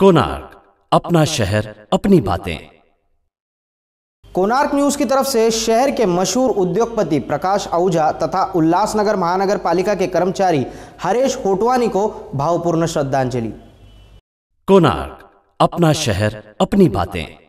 कोनार्क अपना शहर अपनी बातें कोनार्क न्यूज की तरफ से शहर के मशहूर उद्योगपति प्रकाश आहूजा तथा उल्लासनगर महानगर पालिका के कर्मचारी हरेश होटवानी को भावपूर्ण श्रद्धांजलि कोनार्क अपना शहर अपनी बातें